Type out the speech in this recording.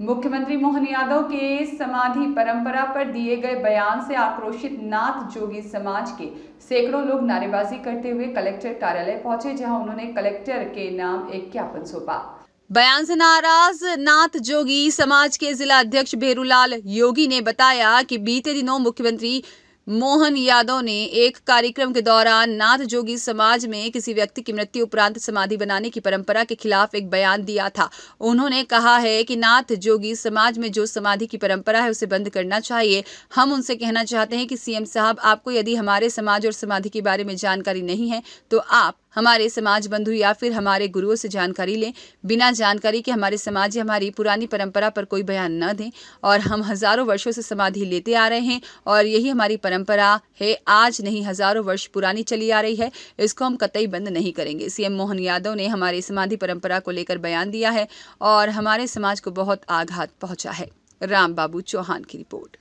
मुख्यमंत्री मोहन यादव के समाधि परंपरा पर दिए गए बयान से आक्रोशित नाथ जोगी समाज के सैकड़ों लोग नारेबाजी करते हुए कलेक्टर कार्यालय पहुंचे जहां उन्होंने कलेक्टर के नाम एक ज्ञापन सौंपा बयान से नाराज नाथ जोगी समाज के जिला अध्यक्ष भेरूलाल योगी ने बताया कि बीते दिनों मुख्यमंत्री मोहन यादव ने एक कार्यक्रम के दौरान नाथ जोगी समाज में किसी व्यक्ति की मृत्यु उपरांत समाधि बनाने की परंपरा के खिलाफ एक बयान दिया था उन्होंने कहा है कि नाथ जोगी समाज में जो समाधि की परंपरा है उसे बंद करना चाहिए हम उनसे कहना चाहते हैं कि सीएम साहब आपको यदि हमारे समाज और समाधि के बारे में जानकारी नहीं है तो आप हमारे समाज बंधु या फिर हमारे गुरुओं से जानकारी लें बिना जानकारी के हमारे समाज या हमारी पुरानी परंपरा पर कोई बयान न दें और हम हज़ारों वर्षों से समाधि लेते आ रहे हैं और यही हमारी परंपरा है आज नहीं हज़ारों वर्ष पुरानी चली आ रही है इसको हम कतई बंद नहीं करेंगे सीएम मोहन यादव ने हमारी समाधि परंपरा को लेकर बयान दिया है और हमारे समाज को बहुत आघात पहुँचा है राम बाबू चौहान की रिपोर्ट